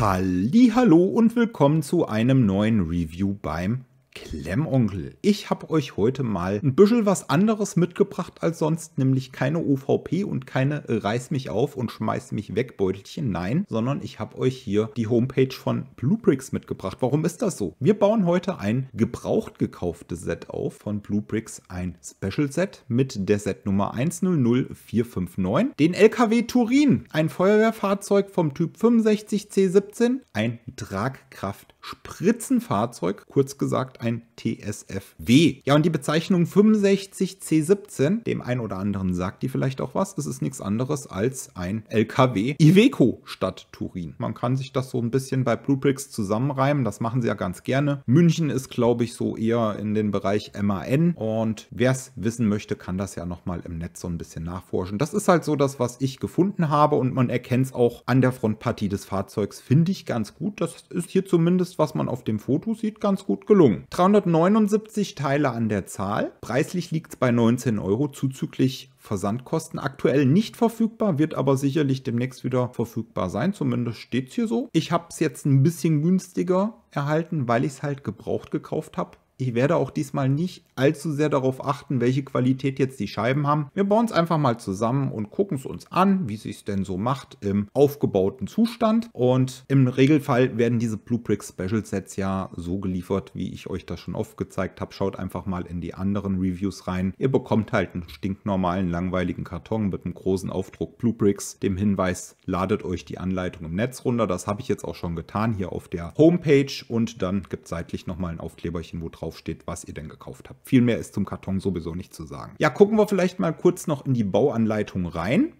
Hallo und willkommen zu einem neuen Review beim Klemmonkel, ich habe euch heute mal ein bisschen was anderes mitgebracht als sonst, nämlich keine OVP und keine äh, Reiß mich auf und schmeiß mich weg Beutelchen, nein, sondern ich habe euch hier die Homepage von Bluebricks mitgebracht. Warum ist das so? Wir bauen heute ein gebraucht gekauftes Set auf von Bluebricks, ein Special Set mit der Setnummer 100459, den LKW Turin, ein Feuerwehrfahrzeug vom Typ 65C17, ein Tragkraft Spritzenfahrzeug, kurz gesagt ein TSFW. Ja, und die Bezeichnung 65C17, dem einen oder anderen sagt die vielleicht auch was, es ist nichts anderes als ein LKW Iveco statt Turin. Man kann sich das so ein bisschen bei Bluebricks zusammenreimen, das machen sie ja ganz gerne. München ist, glaube ich, so eher in den Bereich MAN und wer es wissen möchte, kann das ja nochmal im Netz so ein bisschen nachforschen. Das ist halt so das, was ich gefunden habe und man erkennt es auch an der Frontpartie des Fahrzeugs, finde ich ganz gut. Das ist hier zumindest ist, was man auf dem Foto sieht, ganz gut gelungen. 379 Teile an der Zahl. Preislich liegt es bei 19 Euro zuzüglich Versandkosten. Aktuell nicht verfügbar, wird aber sicherlich demnächst wieder verfügbar sein. Zumindest steht es hier so. Ich habe es jetzt ein bisschen günstiger erhalten, weil ich es halt gebraucht gekauft habe ich werde auch diesmal nicht allzu sehr darauf achten, welche Qualität jetzt die Scheiben haben. Wir bauen es einfach mal zusammen und gucken es uns an, wie es sich denn so macht im aufgebauten Zustand. Und im Regelfall werden diese Blue Bluebrick Special Sets ja so geliefert, wie ich euch das schon oft gezeigt habe. Schaut einfach mal in die anderen Reviews rein. Ihr bekommt halt einen stinknormalen, langweiligen Karton mit einem großen Aufdruck Blue Bricks. Dem Hinweis, ladet euch die Anleitung im Netz runter. Das habe ich jetzt auch schon getan hier auf der Homepage. Und dann gibt es seitlich nochmal ein Aufkleberchen, wo drauf draufsteht, was ihr denn gekauft habt. Viel mehr ist zum Karton sowieso nicht zu sagen. Ja, gucken wir vielleicht mal kurz noch in die Bauanleitung rein.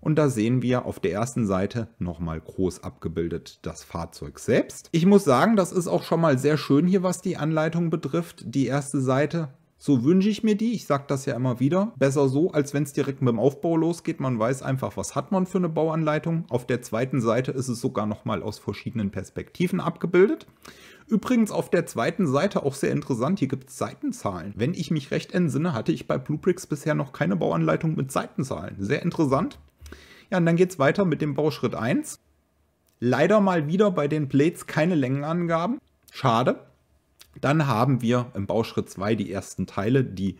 Und da sehen wir auf der ersten Seite nochmal groß abgebildet das Fahrzeug selbst. Ich muss sagen, das ist auch schon mal sehr schön hier, was die Anleitung betrifft. Die erste Seite so wünsche ich mir die. Ich sage das ja immer wieder. Besser so, als wenn es direkt mit dem Aufbau losgeht. Man weiß einfach, was hat man für eine Bauanleitung. Auf der zweiten Seite ist es sogar nochmal aus verschiedenen Perspektiven abgebildet. Übrigens auf der zweiten Seite auch sehr interessant, hier gibt es Seitenzahlen. Wenn ich mich recht entsinne, hatte ich bei Bluebricks bisher noch keine Bauanleitung mit Seitenzahlen. Sehr interessant. Ja, und dann geht es weiter mit dem Bauschritt 1. Leider mal wieder bei den Blades keine Längenangaben. Schade. Dann haben wir im Bauschritt 2 die ersten Teile, die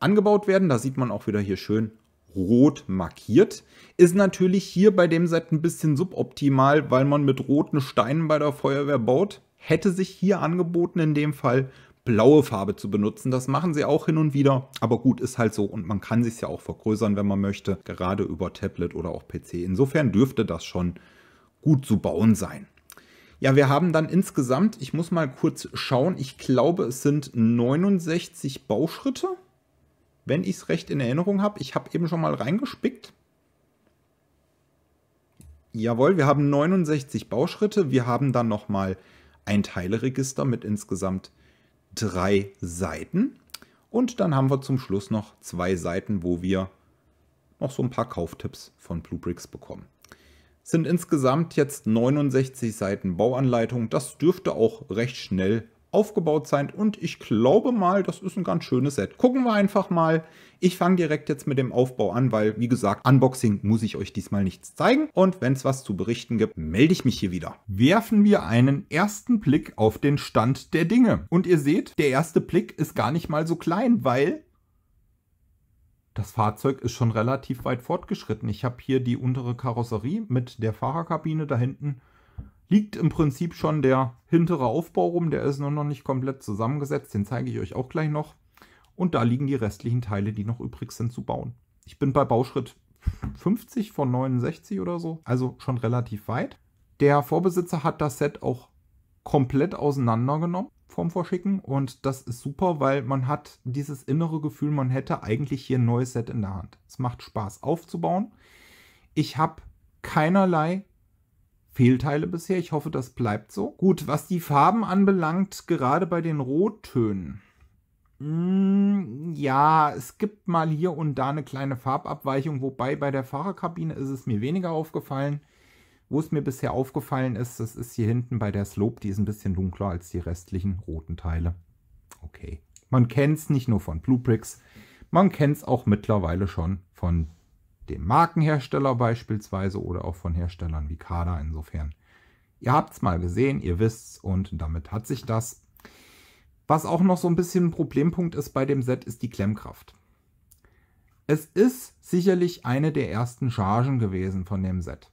angebaut werden. Da sieht man auch wieder hier schön rot markiert. Ist natürlich hier bei dem Set ein bisschen suboptimal, weil man mit roten Steinen bei der Feuerwehr baut. Hätte sich hier angeboten, in dem Fall blaue Farbe zu benutzen. Das machen sie auch hin und wieder, aber gut, ist halt so und man kann sich ja auch vergrößern, wenn man möchte, gerade über Tablet oder auch PC. Insofern dürfte das schon gut zu bauen sein. Ja, wir haben dann insgesamt, ich muss mal kurz schauen, ich glaube, es sind 69 Bauschritte, wenn ich es recht in Erinnerung habe. Ich habe eben schon mal reingespickt. Jawohl, wir haben 69 Bauschritte. Wir haben dann nochmal ein Teileregister mit insgesamt drei Seiten. Und dann haben wir zum Schluss noch zwei Seiten, wo wir noch so ein paar Kauftipps von Bluebricks bekommen. Sind insgesamt jetzt 69 Seiten Bauanleitung. Das dürfte auch recht schnell aufgebaut sein und ich glaube mal, das ist ein ganz schönes Set. Gucken wir einfach mal. Ich fange direkt jetzt mit dem Aufbau an, weil wie gesagt, Unboxing muss ich euch diesmal nichts zeigen und wenn es was zu berichten gibt, melde ich mich hier wieder. Werfen wir einen ersten Blick auf den Stand der Dinge und ihr seht, der erste Blick ist gar nicht mal so klein, weil das Fahrzeug ist schon relativ weit fortgeschritten. Ich habe hier die untere Karosserie mit der Fahrerkabine da hinten. Liegt im Prinzip schon der hintere Aufbau rum, der ist nur noch nicht komplett zusammengesetzt, den zeige ich euch auch gleich noch. Und da liegen die restlichen Teile, die noch übrig sind zu bauen. Ich bin bei Bauschritt 50 von 69 oder so, also schon relativ weit. Der Vorbesitzer hat das Set auch komplett auseinandergenommen Form vorschicken und das ist super, weil man hat dieses innere Gefühl, man hätte eigentlich hier ein neues Set in der Hand. Es macht Spaß aufzubauen. Ich habe keinerlei Fehlteile bisher. Ich hoffe, das bleibt so. Gut, was die Farben anbelangt, gerade bei den Rottönen. Hm, ja, es gibt mal hier und da eine kleine Farbabweichung, wobei bei der Fahrerkabine ist es mir weniger aufgefallen. Wo es mir bisher aufgefallen ist, das ist hier hinten bei der Slope, die ist ein bisschen dunkler als die restlichen roten Teile. Okay. Man kennt es nicht nur von Bluebricks, man kennt es auch mittlerweile schon von dem Markenhersteller beispielsweise oder auch von Herstellern wie Kada insofern. Ihr habt es mal gesehen, ihr wisst es und damit hat sich das. Was auch noch so ein bisschen ein Problempunkt ist bei dem Set, ist die Klemmkraft. Es ist sicherlich eine der ersten Chargen gewesen von dem Set.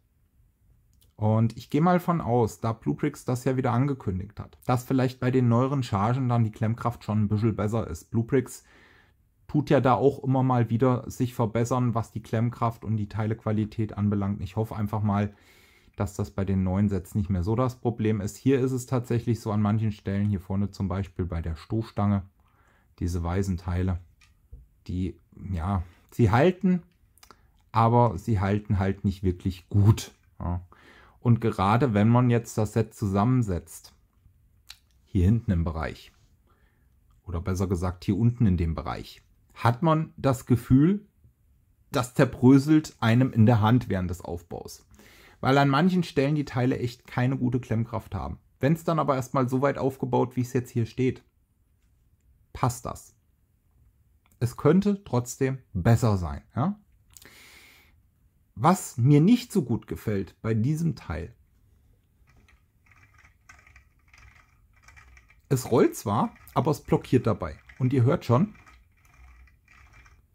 Und ich gehe mal von aus, da Bluebricks das ja wieder angekündigt hat, dass vielleicht bei den neueren Chargen dann die Klemmkraft schon ein bisschen besser ist. Bluebricks tut ja da auch immer mal wieder sich verbessern, was die Klemmkraft und die Teilequalität anbelangt. Ich hoffe einfach mal, dass das bei den neuen Sets nicht mehr so das Problem ist. Hier ist es tatsächlich so an manchen Stellen, hier vorne zum Beispiel bei der Stoßstange, diese weißen Teile, die, ja, sie halten, aber sie halten halt nicht wirklich gut. Ja. Und gerade wenn man jetzt das Set zusammensetzt, hier hinten im Bereich, oder besser gesagt hier unten in dem Bereich, hat man das Gefühl, das zerbröselt einem in der Hand während des Aufbaus. Weil an manchen Stellen die Teile echt keine gute Klemmkraft haben. Wenn es dann aber erstmal so weit aufgebaut, wie es jetzt hier steht, passt das. Es könnte trotzdem besser sein. Ja? Was mir nicht so gut gefällt bei diesem Teil. Es rollt zwar, aber es blockiert dabei. Und ihr hört schon,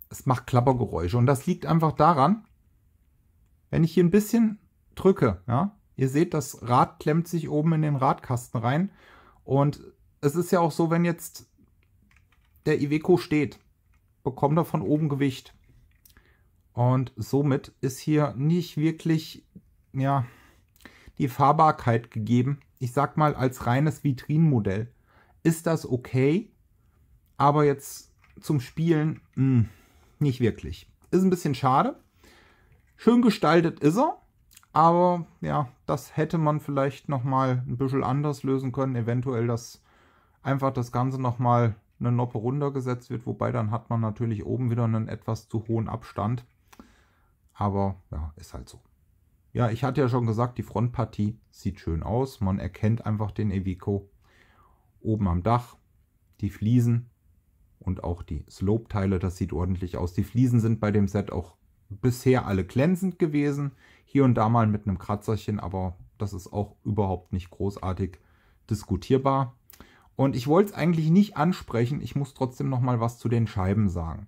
es macht Klappergeräusche. Und das liegt einfach daran, wenn ich hier ein bisschen drücke, ja, ihr seht, das Rad klemmt sich oben in den Radkasten rein. Und es ist ja auch so, wenn jetzt der Iveco steht, bekommt er von oben Gewicht. Und somit ist hier nicht wirklich, ja, die Fahrbarkeit gegeben. Ich sag mal, als reines Vitrinenmodell ist das okay, aber jetzt zum Spielen mh, hm, nicht wirklich. Ist ein bisschen schade. Schön gestaltet ist er, aber ja, das hätte man vielleicht nochmal ein bisschen anders lösen können. Eventuell, dass einfach das Ganze nochmal eine Noppe runtergesetzt wird, wobei dann hat man natürlich oben wieder einen etwas zu hohen Abstand. Aber ja, ist halt so. Ja, ich hatte ja schon gesagt, die Frontpartie sieht schön aus. Man erkennt einfach den Evico. Oben am Dach, die Fliesen und auch die Slope-Teile, das sieht ordentlich aus. Die Fliesen sind bei dem Set auch bisher alle glänzend gewesen. Hier und da mal mit einem Kratzerchen, aber das ist auch überhaupt nicht großartig diskutierbar. Und ich wollte es eigentlich nicht ansprechen, ich muss trotzdem noch mal was zu den Scheiben sagen.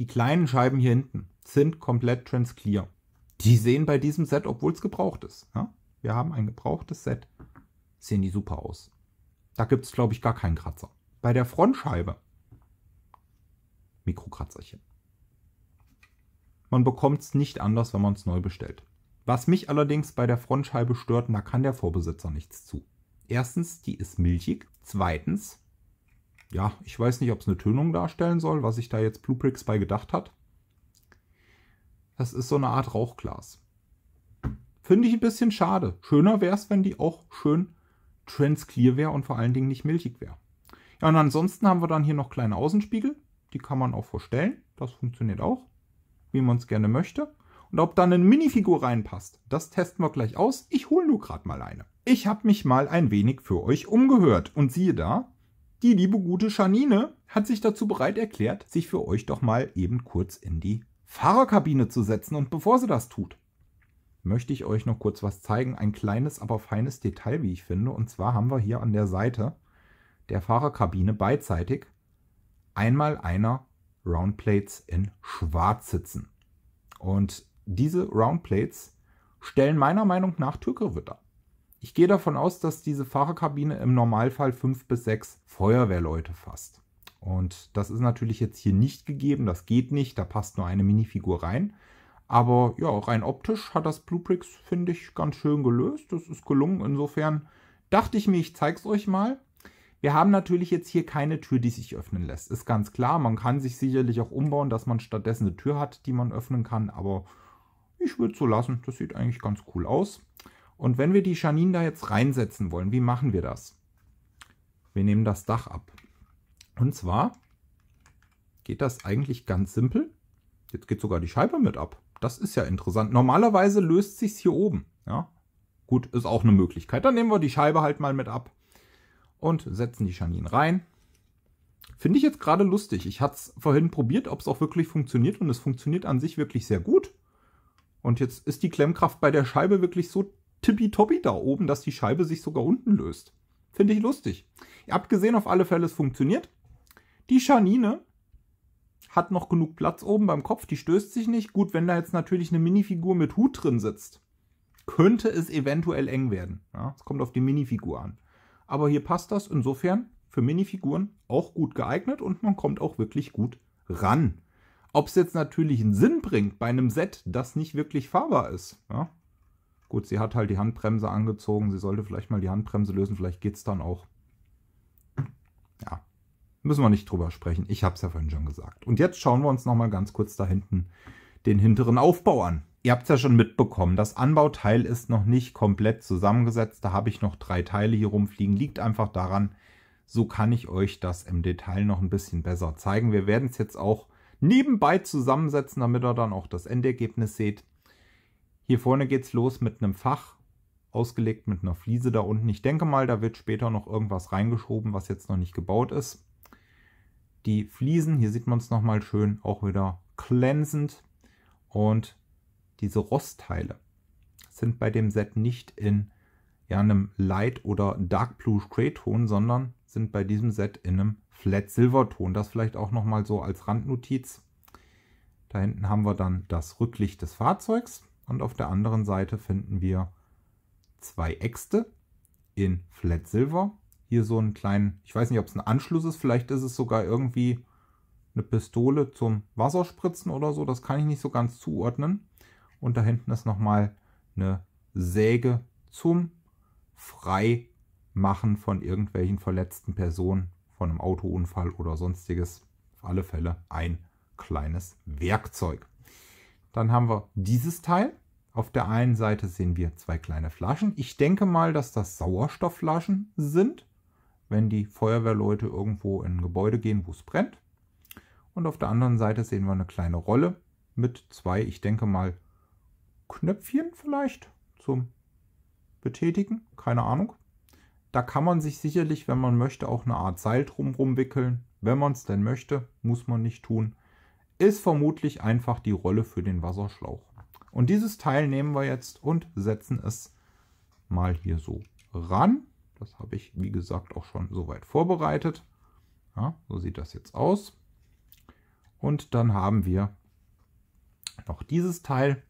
Die kleinen Scheiben hier hinten sind komplett transclear. Die sehen bei diesem Set, obwohl es gebraucht ist. Ja? Wir haben ein gebrauchtes Set. Sehen die super aus. Da gibt es, glaube ich, gar keinen Kratzer. Bei der Frontscheibe Mikrokratzerchen. Man bekommt es nicht anders, wenn man es neu bestellt. Was mich allerdings bei der Frontscheibe stört, da kann der Vorbesitzer nichts zu. Erstens, die ist milchig. Zweitens, ja, ich weiß nicht, ob es eine Tönung darstellen soll, was sich da jetzt Bluebricks bei gedacht hat. Das ist so eine Art Rauchglas. Finde ich ein bisschen schade. Schöner wäre es, wenn die auch schön transclear wäre und vor allen Dingen nicht milchig wäre. Ja, und ansonsten haben wir dann hier noch kleine Außenspiegel. Die kann man auch verstellen. Das funktioniert auch, wie man es gerne möchte. Und ob da eine Minifigur reinpasst, das testen wir gleich aus. Ich hole nur gerade mal eine. Ich habe mich mal ein wenig für euch umgehört und siehe da, die liebe gute Janine hat sich dazu bereit erklärt, sich für euch doch mal eben kurz in die Fahrerkabine zu setzen. Und bevor sie das tut, möchte ich euch noch kurz was zeigen. Ein kleines, aber feines Detail, wie ich finde. Und zwar haben wir hier an der Seite der Fahrerkabine beidseitig einmal einer Roundplates in Schwarz sitzen. Und diese Roundplates stellen meiner Meinung nach Türkei dar. Ich gehe davon aus, dass diese Fahrerkabine im Normalfall fünf bis sechs Feuerwehrleute fasst. Und das ist natürlich jetzt hier nicht gegeben, das geht nicht, da passt nur eine Minifigur rein. Aber ja, rein optisch hat das Bluebricks, finde ich, ganz schön gelöst. Das ist gelungen. Insofern dachte ich mir, ich zeig's euch mal. Wir haben natürlich jetzt hier keine Tür, die sich öffnen lässt. Ist ganz klar, man kann sich sicherlich auch umbauen, dass man stattdessen eine Tür hat, die man öffnen kann. Aber ich würde es so lassen. Das sieht eigentlich ganz cool aus. Und wenn wir die Scharnien da jetzt reinsetzen wollen, wie machen wir das? Wir nehmen das Dach ab. Und zwar geht das eigentlich ganz simpel. Jetzt geht sogar die Scheibe mit ab. Das ist ja interessant. Normalerweise löst sich's hier oben. Ja? Gut, ist auch eine Möglichkeit. Dann nehmen wir die Scheibe halt mal mit ab und setzen die Scharnien rein. Finde ich jetzt gerade lustig. Ich hatte es vorhin probiert, ob es auch wirklich funktioniert und es funktioniert an sich wirklich sehr gut. Und jetzt ist die Klemmkraft bei der Scheibe wirklich so tippitoppi da oben, dass die Scheibe sich sogar unten löst. Finde ich lustig. Ihr habt gesehen, auf alle Fälle, es funktioniert. Die Scharnine hat noch genug Platz oben beim Kopf, die stößt sich nicht. Gut, wenn da jetzt natürlich eine Minifigur mit Hut drin sitzt, könnte es eventuell eng werden. Es ja, kommt auf die Minifigur an. Aber hier passt das insofern für Minifiguren auch gut geeignet und man kommt auch wirklich gut ran. Ob es jetzt natürlich einen Sinn bringt bei einem Set, das nicht wirklich fahrbar ist, ja, Gut, sie hat halt die Handbremse angezogen. Sie sollte vielleicht mal die Handbremse lösen. Vielleicht geht es dann auch. Ja, müssen wir nicht drüber sprechen. Ich habe es ja vorhin schon gesagt. Und jetzt schauen wir uns nochmal ganz kurz da hinten den hinteren Aufbau an. Ihr habt es ja schon mitbekommen, das Anbauteil ist noch nicht komplett zusammengesetzt. Da habe ich noch drei Teile hier rumfliegen. Liegt einfach daran, so kann ich euch das im Detail noch ein bisschen besser zeigen. Wir werden es jetzt auch nebenbei zusammensetzen, damit ihr dann auch das Endergebnis seht. Hier vorne geht es los mit einem Fach, ausgelegt mit einer Fliese da unten. Ich denke mal, da wird später noch irgendwas reingeschoben, was jetzt noch nicht gebaut ist. Die Fliesen, hier sieht man es nochmal schön, auch wieder glänzend. Und diese Rostteile sind bei dem Set nicht in ja, einem Light- oder Dark Blue Grey-Ton, sondern sind bei diesem Set in einem Flat Silver-Ton. Das vielleicht auch nochmal so als Randnotiz. Da hinten haben wir dann das Rücklicht des Fahrzeugs und auf der anderen Seite finden wir zwei Äxte in Flat Silver. Hier so einen kleinen, ich weiß nicht, ob es ein Anschluss ist, vielleicht ist es sogar irgendwie eine Pistole zum Wasserspritzen oder so, das kann ich nicht so ganz zuordnen. Und da hinten ist nochmal eine Säge zum Freimachen von irgendwelchen verletzten Personen, von einem Autounfall oder sonstiges. Auf alle Fälle ein kleines Werkzeug. Dann haben wir dieses Teil. Auf der einen Seite sehen wir zwei kleine Flaschen. Ich denke mal, dass das Sauerstoffflaschen sind, wenn die Feuerwehrleute irgendwo in ein Gebäude gehen, wo es brennt. Und auf der anderen Seite sehen wir eine kleine Rolle mit zwei, ich denke mal, Knöpfchen vielleicht zum Betätigen. Keine Ahnung. Da kann man sich sicherlich, wenn man möchte, auch eine Art Seil drumherum wickeln. Wenn man es denn möchte, muss man nicht tun ist vermutlich einfach die Rolle für den Wasserschlauch. Und dieses Teil nehmen wir jetzt und setzen es mal hier so ran. Das habe ich, wie gesagt, auch schon soweit vorbereitet. Ja, so sieht das jetzt aus. Und dann haben wir noch dieses Teil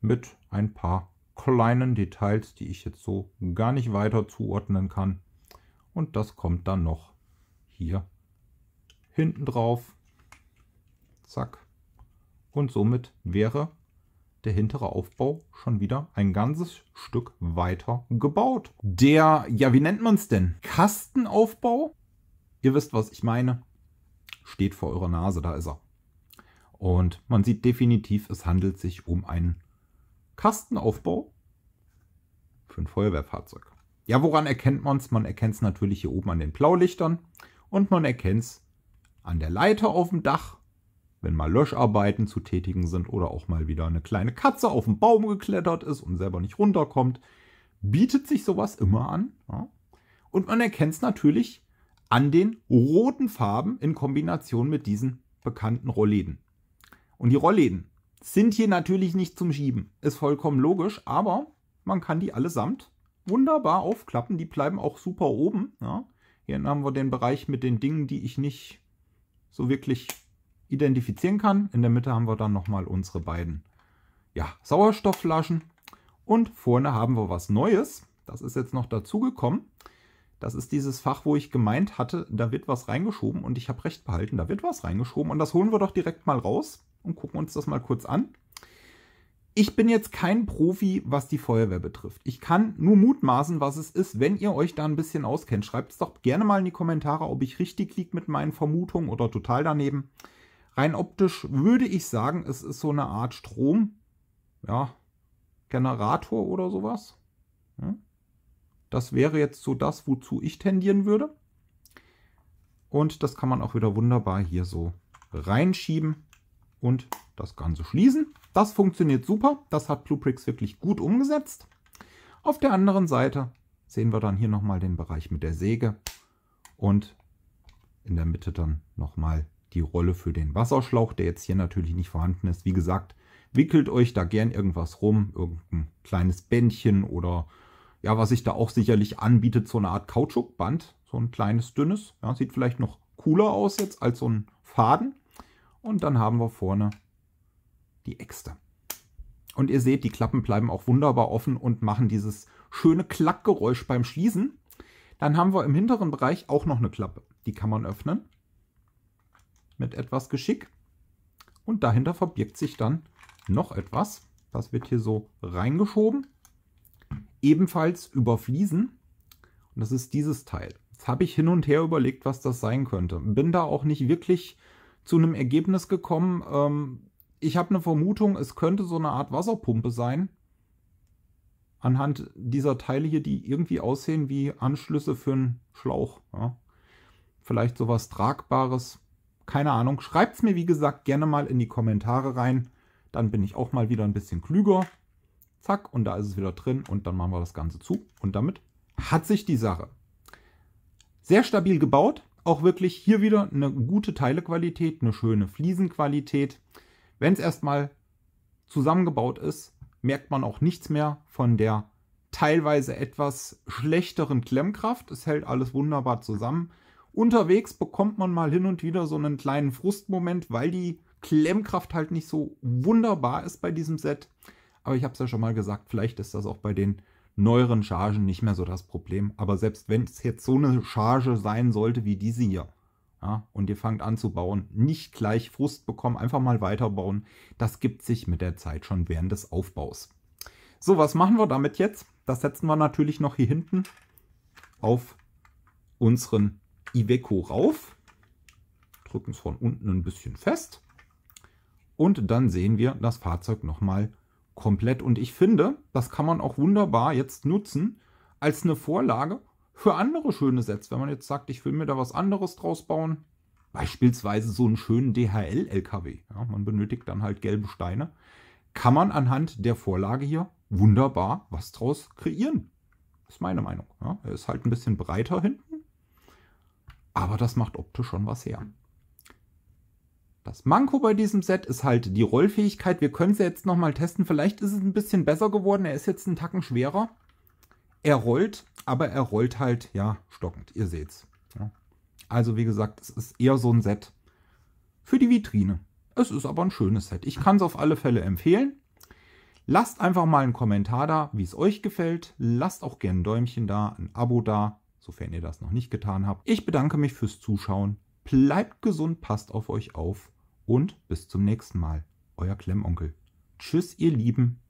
mit ein paar kleinen Details, die ich jetzt so gar nicht weiter zuordnen kann. Und das kommt dann noch hier hinten drauf zack. Und somit wäre der hintere Aufbau schon wieder ein ganzes Stück weiter gebaut. Der, ja, wie nennt man es denn? Kastenaufbau? Ihr wisst, was ich meine. Steht vor eurer Nase, da ist er. Und man sieht definitiv, es handelt sich um einen Kastenaufbau für ein Feuerwehrfahrzeug. Ja, woran erkennt man es? Man erkennt es natürlich hier oben an den Blaulichtern und man erkennt es an der Leiter auf dem Dach wenn mal Löscharbeiten zu tätigen sind oder auch mal wieder eine kleine Katze auf den Baum geklettert ist und selber nicht runterkommt, bietet sich sowas immer an. Ja? Und man erkennt es natürlich an den roten Farben in Kombination mit diesen bekannten Rollläden. Und die Rollläden sind hier natürlich nicht zum Schieben, ist vollkommen logisch, aber man kann die allesamt wunderbar aufklappen, die bleiben auch super oben. Ja? Hier haben wir den Bereich mit den Dingen, die ich nicht so wirklich identifizieren kann. In der Mitte haben wir dann nochmal unsere beiden ja, Sauerstoffflaschen. Und vorne haben wir was Neues. Das ist jetzt noch dazugekommen. Das ist dieses Fach, wo ich gemeint hatte, da wird was reingeschoben. Und ich habe recht behalten, da wird was reingeschoben. Und das holen wir doch direkt mal raus und gucken uns das mal kurz an. Ich bin jetzt kein Profi, was die Feuerwehr betrifft. Ich kann nur mutmaßen, was es ist. Wenn ihr euch da ein bisschen auskennt, schreibt es doch gerne mal in die Kommentare, ob ich richtig liege mit meinen Vermutungen oder total daneben. Rein optisch würde ich sagen, es ist so eine Art Strom, ja, Generator oder sowas. Das wäre jetzt so das, wozu ich tendieren würde. Und das kann man auch wieder wunderbar hier so reinschieben und das Ganze schließen. Das funktioniert super. Das hat Bluepricks wirklich gut umgesetzt. Auf der anderen Seite sehen wir dann hier nochmal den Bereich mit der Säge und in der Mitte dann nochmal die Rolle für den Wasserschlauch, der jetzt hier natürlich nicht vorhanden ist. Wie gesagt, wickelt euch da gern irgendwas rum, irgendein kleines Bändchen oder ja, was sich da auch sicherlich anbietet, so eine Art Kautschukband, so ein kleines dünnes. Ja, sieht vielleicht noch cooler aus jetzt als so ein Faden. Und dann haben wir vorne die Äxte. Und ihr seht, die Klappen bleiben auch wunderbar offen und machen dieses schöne Klackgeräusch beim Schließen. Dann haben wir im hinteren Bereich auch noch eine Klappe. Die kann man öffnen mit etwas Geschick. Und dahinter verbirgt sich dann noch etwas. Das wird hier so reingeschoben. Ebenfalls über Fliesen. Und das ist dieses Teil. Jetzt habe ich hin und her überlegt, was das sein könnte. Bin da auch nicht wirklich zu einem Ergebnis gekommen. Ähm, ich habe eine Vermutung, es könnte so eine Art Wasserpumpe sein. Anhand dieser Teile hier, die irgendwie aussehen wie Anschlüsse für einen Schlauch. Ja. Vielleicht sowas Tragbares, keine Ahnung. Schreibt es mir, wie gesagt, gerne mal in die Kommentare rein. Dann bin ich auch mal wieder ein bisschen klüger. Zack, und da ist es wieder drin. Und dann machen wir das Ganze zu. Und damit hat sich die Sache. Sehr stabil gebaut. Auch wirklich hier wieder eine gute Teilequalität, eine schöne Fliesenqualität. Wenn es erstmal zusammengebaut ist, merkt man auch nichts mehr von der teilweise etwas schlechteren Klemmkraft. Es hält alles wunderbar zusammen. Unterwegs bekommt man mal hin und wieder so einen kleinen Frustmoment, weil die Klemmkraft halt nicht so wunderbar ist bei diesem Set. Aber ich habe es ja schon mal gesagt, vielleicht ist das auch bei den neueren Chargen nicht mehr so das Problem. Aber selbst wenn es jetzt so eine Charge sein sollte wie diese hier, ja, und ihr fangt an zu bauen, nicht gleich Frust bekommen, einfach mal weiterbauen, das gibt sich mit der Zeit schon während des Aufbaus. So, was machen wir damit jetzt? Das setzen wir natürlich noch hier hinten auf unseren Iveco rauf, drücken es von unten ein bisschen fest und dann sehen wir das Fahrzeug nochmal komplett. Und ich finde, das kann man auch wunderbar jetzt nutzen als eine Vorlage für andere schöne Sets. Wenn man jetzt sagt, ich will mir da was anderes draus bauen, beispielsweise so einen schönen DHL-LKW. Ja, man benötigt dann halt gelbe Steine. Kann man anhand der Vorlage hier wunderbar was draus kreieren. Ist meine Meinung. Ja, er ist halt ein bisschen breiter hinten aber das macht optisch schon was her. Das Manko bei diesem Set ist halt die Rollfähigkeit. Wir können sie jetzt nochmal testen. Vielleicht ist es ein bisschen besser geworden. Er ist jetzt einen Tacken schwerer. Er rollt, aber er rollt halt, ja, stockend. Ihr seht's. Ja. Also wie gesagt, es ist eher so ein Set für die Vitrine. Es ist aber ein schönes Set. Ich kann es auf alle Fälle empfehlen. Lasst einfach mal einen Kommentar da, wie es euch gefällt. Lasst auch gerne ein Däumchen da, ein Abo da sofern ihr das noch nicht getan habt. Ich bedanke mich fürs Zuschauen. Bleibt gesund, passt auf euch auf und bis zum nächsten Mal. Euer Klemmonkel. Tschüss, ihr Lieben.